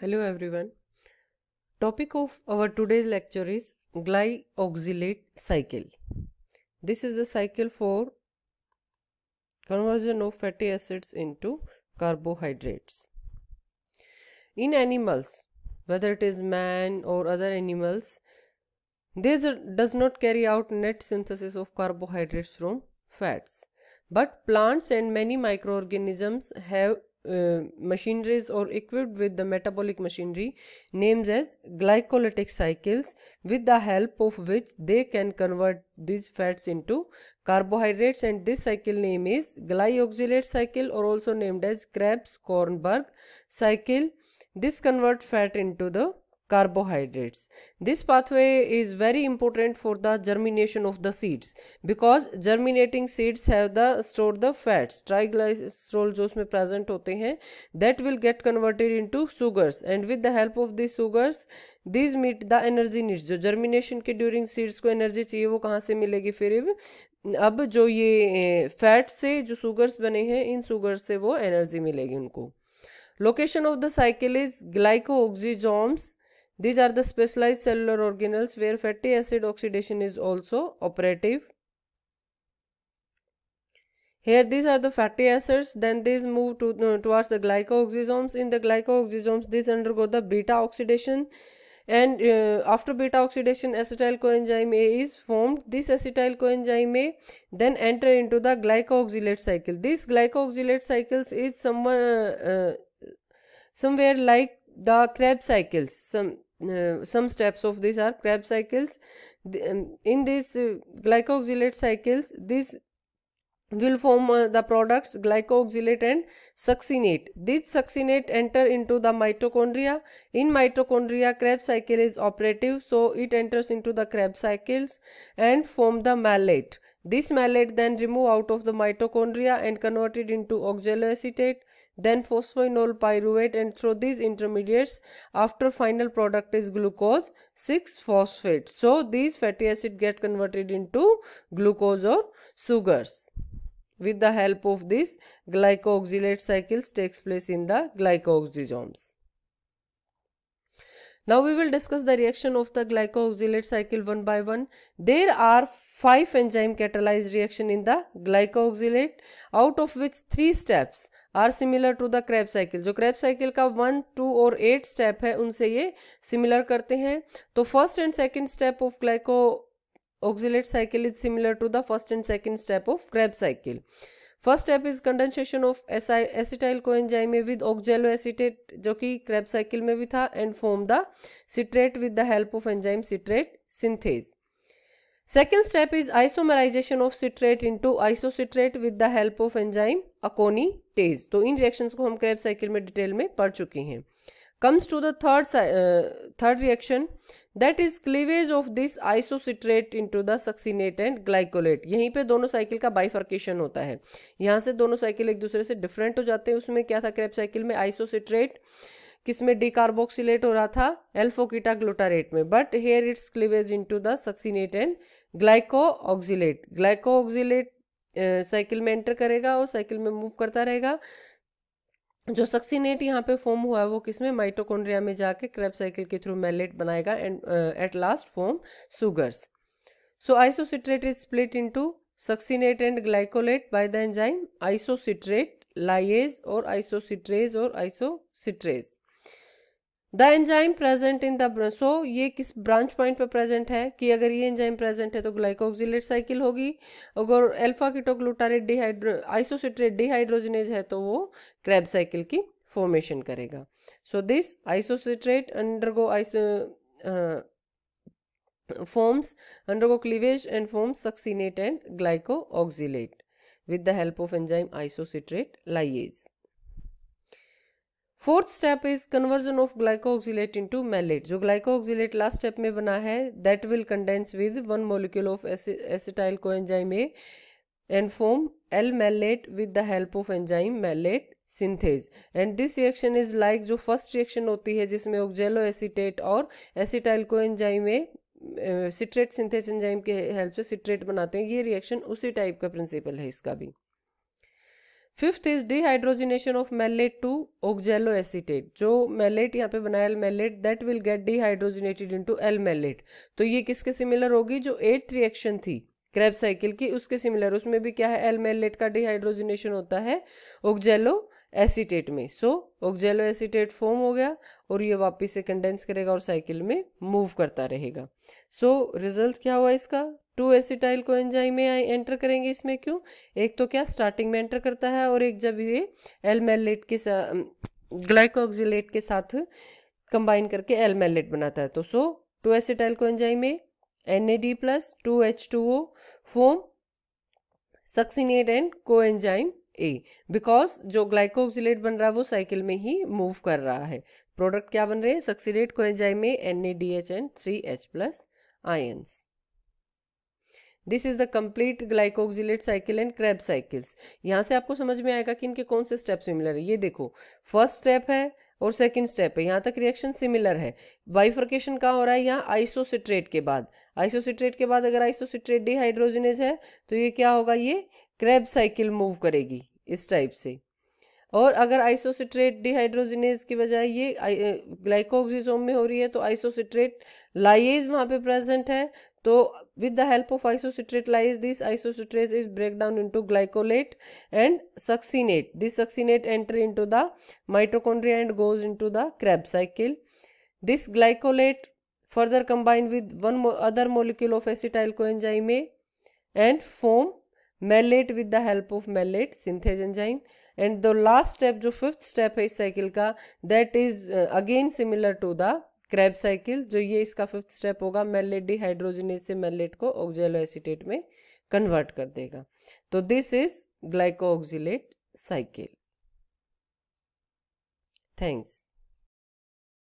Hello everyone. Topic of our today's lecture is glyoxylate cycle. This is the cycle for conversion of fatty acids into carbohydrates. In animals, whether it is man or other animals, this does not carry out net synthesis of carbohydrates from fats. But plants and many microorganisms have uh, machineries or equipped with the metabolic machinery names as glycolytic cycles with the help of which they can convert these fats into carbohydrates and this cycle name is glyoxylate cycle or also named as Krebs-Kornberg cycle. This converts fat into the carbohydrates. This pathway is very important for the germination of the seeds because germinating seeds have the stored the fats triglycerol jo usme present hote hain that will get converted into sugars and with the help of these sugars these meet the energy needs jo germination ke during seeds ko energy चाहिए वो कहाँ से मिलेगी फिर ab jo ye fat se jo sugars bane hain in sugars se wo energy milegi unko location of the cycle is ग्लाइकोक्सीजोम्स These are the specialized cellular organelles where fatty acid oxidation is also operative. Here these are the fatty acids, then these move to, uh, towards the glycooxysomes. In the glycooxysomes, these undergo the beta oxidation and uh, after beta oxidation acetyl coenzyme A is formed. This acetyl coenzyme A then enter into the glycooxylate cycle. This glycooxylate cycles is somewhere, uh, uh, somewhere like the Krebs cycles. Some uh, some steps of these are Krebs cycles. The, um, in this uh, glycoxylate cycles, this will form uh, the products glycoxylate and succinate. This succinate enter into the mitochondria. In mitochondria, Krebs cycle is operative, so it enters into the Krebs cycles and form the malate. This malate then remove out of the mitochondria and converted into oxaloacetate, then phosphoenol pyruvate and through these intermediates after final product is glucose 6-phosphate. So these fatty acids get converted into glucose or sugars. With the help of this glycooxylate cycles takes place in the glycooxysomes. Now we will discuss the reaction of the glycoxylate cycle one by one. There are five enzyme catalyzed reaction in the glycoxylate, out of which three steps are similar to the Krebs cycle. जो Krebs cycle का one, two और eight step है उनसे ये similar करते हैं तो first and second step of glycoxylate cycle is similar to the first and second step of Krebs cycle. First step is condensation of acetyl coenzyme with oxaloacetate जो कि Krebs cycle में भी था and form the citrate with the help of enzyme citrate synthase second step is isomerisation of citrate into isocitrate with the help of enzyme aconitase तो इन reaction को हम crab cycle में detail में पढ़ चुके हैं comes to the third uh, third that is cleavage of this isocitrate into the succinate and glycolate यहीं पे दोनों साइकिल का बाइफर्केशन होता है यहाँ से दोनों साइकिल एक दूसरे से डिफरेंट हो जाते हैं उसमें क्या था क्रेप साइकिल में आइसोसिट्रेट किस में डिकार्बोक्सिलेट हो रहा था एल्फोकीटा ग्लूटारेट में but here it's cleavage into the succinate and glyoxylate glyoxylate cycle में एंटर करेगा और साइकिल में मूव करता रहेगा जो सक्सीनेट यहाँ पे फॉर्म हुआ है वो किसमें माइटोकॉन्ड्रिया में जाके क्रैप साइकिल के थ्रू मेलेट बनाएगा and at last form sugars so isocitrate is split into succinate and glycolate by the enzyme isocitrate lyase और आइसोसिट्रेज और isocitrase the enzyme present in the so ये किस branch point पर present है कि अगर ये एंजाइम प्रेजेंट है तो ग्लाइकोक्सिलेट साइकिल होगी अगर alpha ketoglutarate dehydro isocitrate dehydrogenase है तो वो क्रैब साइकिल की फॉर्मेशन करेगा so this isocitrate undergo iso forms undergo cleavage and forms succinate and glyoxylate with the help of enzyme isocitrate lyase fourth step is conversion of glyoxylate into malate जो glyoxylate last step में बना है that will condense with one molecule of acetyl coenzyme A and form L malate with the help of enzyme malate synthase and this reaction is like जो first reaction होती है जिसमें oxaloacetate और acetyl coenzyme A citrate synthase enzyme के help से citrate बनाते हैं ये रिएक्शन उसी टाइप का प्रिंसिपल है इसका भी fifth is dehydrogenation of malate to oxaloacetate जो मेलेट यहाँ पे बनाया malate that will get dehydrogenated into L malate तो ये किसके सिमिलर होगी जो एट रिएक्शन थी क्रैप साइकिल की उसके सिमिलर उसमें भी क्या है एल मेलेट का डिहाइड्रोजिनेशन होता है ओगजेलो एसिटेट में सो ओगजेलो एसिटेट फॉर्म हो गया और ये वापिस से कंडेंस करेगा और साइकिल में मूव करता रहेगा सो so, रिजल्ट क्या हुआ इसका टू एसिटाइल को एंजाइम में एंटर करेंगे इसमें क्यों एक तो क्या स्टार्टिंग में एंटर करता है और एक जब ये एलमेलेट के ग्लाइकोक्जिलेट के साथ कंबाइन करके एलमेलेट बनाता है तो so two acetyl coenzyme में N A D plus two H two O form succinate and coenzyme A because जो ग्लाइकोक्सिलेट बन रहा है वो साइकिल में ही मूव कर रहा है प्रोडक्ट क्या बन रहे हैं सक्सीडेट को एंजाइम में N A D H and three H plus ions this is the complete glyoxylate cycle and Krebs cycles यहाँ से आपको समझ में आएगा कि इनके कौन से स्टेप सिमिलर है ये देखो फर्स्ट स्टेप है और सेकंड स्टेप है यहाँ तक रिएक्शन सिमिलर है बाइफर्केशन कहाँ हो रहा है यहाँ आइसोसिट्रेट के बाद आइसोसिट्रेट के बाद अगर आइसोसिट्रेट डिहाइड्रोजनेज है तो ये क्या होगा ये क्रैब साइकिल मूव करेगी इस टाइप से और अगर आइसोसिट्रेट डिहाइड्रोजिनेज की बजाय ये ग्लाइकोक्सिसोम uh, में हो रही है तो आइसोसिट्रेट लाइज वहाँ पे प्रेजेंट है तो with the help of isocitrate lyase this isocitrase is break down into glycolate and succinate this succinate enter into the mitochondria and goes into the Krebs cycle this glycolate further combined with one other molecule of acetyl coenzyme and form malate with the help of malate synthase enzyme and the last step जो fifth step है इस cycle का that is again similar to the crab cycle जो ये इसका fifth step होगा malate D से malate को ऑक्जेलो एसिटेट में कन्वर्ट कर देगा तो this is glyoxylate cycle thanks